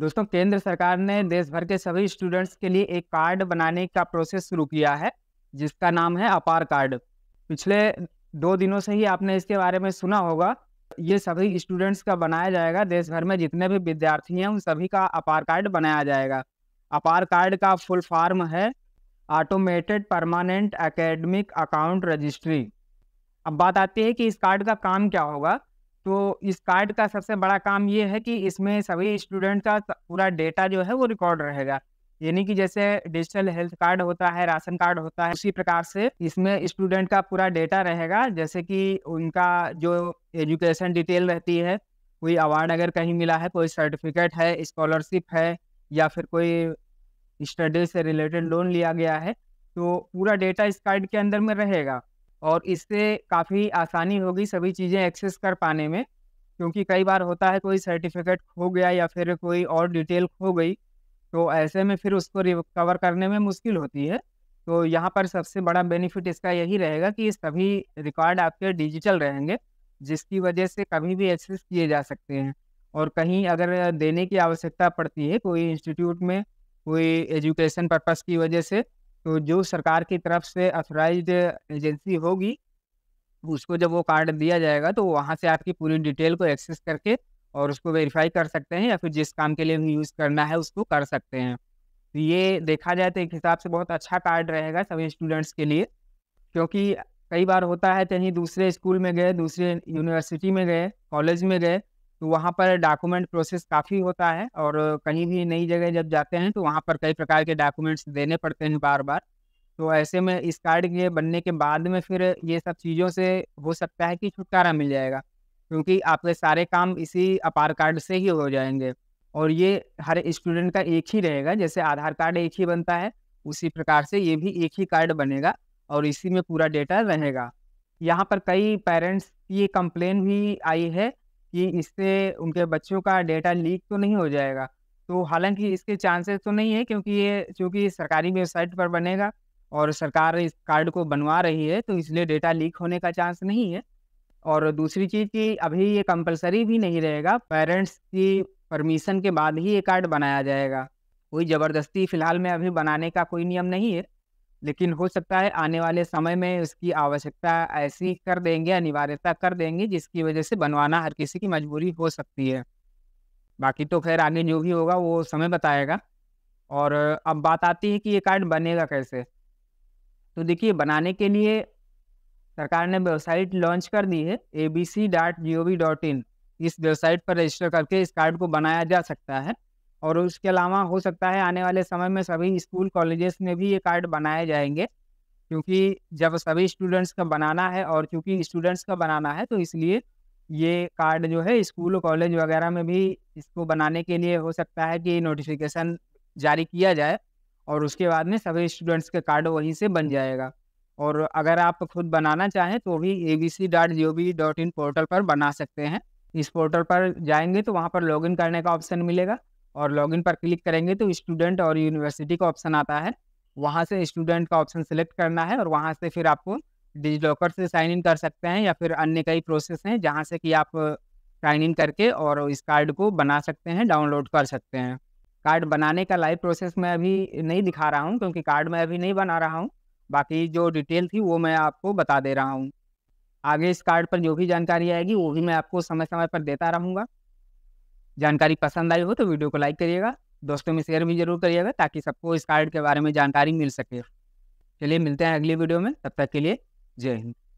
दोस्तों केंद्र सरकार ने देश भर के सभी स्टूडेंट्स के लिए एक कार्ड बनाने का प्रोसेस शुरू किया है जिसका नाम है अपार कार्ड पिछले दो दिनों से ही आपने इसके बारे में सुना होगा ये सभी स्टूडेंट्स का बनाया जाएगा देश भर में जितने भी विद्यार्थी हैं उन सभी का अपार कार्ड बनाया जाएगा अपार कार्ड का फुल फॉर्म है automated permanent academic account registry अब बात आती है कि इस कार्ड का काम क्या होगा तो इस कार्ड का सबसे बड़ा काम ये है कि इसमें सभी स्टूडेंट का पूरा डेटा जो है वो रिकॉर्ड रहेगा यानी कि जैसे डिजिटल हेल्थ कार्ड होता है राशन कार्ड होता है उसी प्रकार से इसमें स्टूडेंट का पूरा डेटा रहेगा जैसे कि उनका जो एजुकेशन डिटेल रहती है कोई अवार्ड अगर कहीं मिला है कोई सर्टिफिकेट है स्कॉलरशिप है या फिर कोई स्टडी से रिलेटेड लोन लिया गया है तो पूरा डेटा इस कार्ड के अंदर में रहेगा और इससे काफ़ी आसानी होगी सभी चीज़ें एक्सेस कर पाने में क्योंकि कई बार होता है कोई सर्टिफिकेट खो गया या फिर कोई और डिटेल खो गई तो ऐसे में फिर उसको रिकवर करने में मुश्किल होती है तो यहाँ पर सबसे बड़ा बेनिफिट इसका यही रहेगा कि सभी रिकॉर्ड आपके डिजिटल रहेंगे जिसकी वजह से कभी भी एक्सेस किए जा सकते हैं और कहीं अगर देने की आवश्यकता पड़ती है कोई इंस्टीट्यूट में कोई एजुकेशन पर्पस की वजह से तो जो सरकार की तरफ से अथोराइज एजेंसी होगी उसको जब वो कार्ड दिया जाएगा तो वहाँ से आपकी पूरी डिटेल को एक्सेस करके और उसको वेरीफाई कर सकते हैं या फिर जिस काम के लिए भी यूज़ करना है उसको कर सकते हैं तो ये देखा जाए तो एक हिसाब से बहुत अच्छा कार्ड रहेगा सभी स्टूडेंट्स के लिए क्योंकि कई बार होता है कहीं दूसरे स्कूल में गए दूसरे यूनिवर्सिटी में गए कॉलेज में गए तो वहाँ पर डॉक्यूमेंट प्रोसेस काफ़ी होता है और कहीं भी नई जगह जब जाते हैं तो वहाँ पर कई प्रकार के डॉक्यूमेंट्स देने पड़ते हैं बार बार तो ऐसे में इस कार्ड के बनने के बाद में फिर ये सब चीज़ों से हो सकता है कि छुटकारा मिल जाएगा क्योंकि आपके सारे काम इसी अपार कार्ड से ही हो जाएंगे और ये हर स्टूडेंट का एक ही रहेगा जैसे आधार कार्ड एक ही बनता है उसी प्रकार से ये भी एक ही कार्ड बनेगा और इसी में पूरा डेटा रहेगा यहाँ पर कई पेरेंट्स की कंप्लेन भी आई है कि इससे उनके बच्चों का डेटा लीक तो नहीं हो जाएगा तो हालांकि इसके चांसेस तो नहीं है क्योंकि ये चूँकि सरकारी वेबसाइट पर बनेगा और सरकार इस कार्ड को बनवा रही है तो इसलिए डेटा लीक होने का चांस नहीं है और दूसरी चीज़ कि अभी ये कंपलसरी भी नहीं रहेगा पेरेंट्स की परमिशन के बाद ही ये कार्ड बनाया जाएगा कोई ज़बरदस्ती फ़िलहाल में अभी बनाने का कोई नियम नहीं है लेकिन हो सकता है आने वाले समय में उसकी आवश्यकता ऐसी कर देंगे अनिवार्यता कर देंगे जिसकी वजह से बनवाना हर किसी की मजबूरी हो सकती है बाकी तो खैर आगे जो भी होगा वो समय बताएगा और अब बात आती है कि ये कार्ड बनेगा कैसे तो देखिए बनाने के लिए सरकार ने वेबसाइट लॉन्च कर दी है A B C dot G O V dot in इस वेबसाइट पर रजिस्टर करके इस कार्ड को बनाया जा सकता है और उसके अलावा हो सकता है आने वाले समय में सभी स्कूल कॉलेजेस में भी ये कार्ड बनाए जाएंगे क्योंकि जब सभी स्टूडेंट्स का बनाना है और क्योंकि स्टूडेंट्स का बनाना है तो इसलिए ये कार्ड जो है स्कूल कॉलेज वगैरह में भी इसको बनाने के लिए हो सकता है कि नोटिफिकेशन जारी किया जाए और उसके बाद में सभी स्टूडेंट्स का कार्ड वहीं से बन जाएगा और अगर आप खुद बनाना चाहें तो भी A B C dot G O V dot in portal पर बना सकते हैं इस पोर्टल पर जाएंगे तो वहाँ पर लॉगिन करने का ऑप्शन मिलेगा और लॉगिन पर क्लिक करेंगे तो स्टूडेंट और यूनिवर्सिटी का ऑप्शन आता है वहाँ से स्टूडेंट का ऑप्शन सेलेक्ट करना है और वहाँ से फिर आपको डिजिलॉकर से साइन इन कर सकते हैं या फिर अन्य कई प्रोसेस हैं जहाँ से कि आप साइन इन करके और इस कार्ड को बना सकते हैं डाउनलोड कर सकते हैं कार्ड बनाने का लाइव प्रोसेस मैं अभी नहीं दिखा रहा हूँ क्योंकि कार्ड मैं अभी नहीं बना रहा हूँ बाकी जो डिटेल थी वो मैं आपको बता दे रहा हूँ आगे इस कार्ड पर जो भी जानकारी आएगी वो भी मैं आपको समय समय पर देता रहूँगा जानकारी पसंद आई हो तो वीडियो को लाइक करिएगा दोस्तों में शेयर भी जरूर करिएगा ताकि सबको इस कार्ड के बारे में जानकारी मिल सके चलिए मिलते हैं अगली वीडियो में तब तक के लिए जय हिंद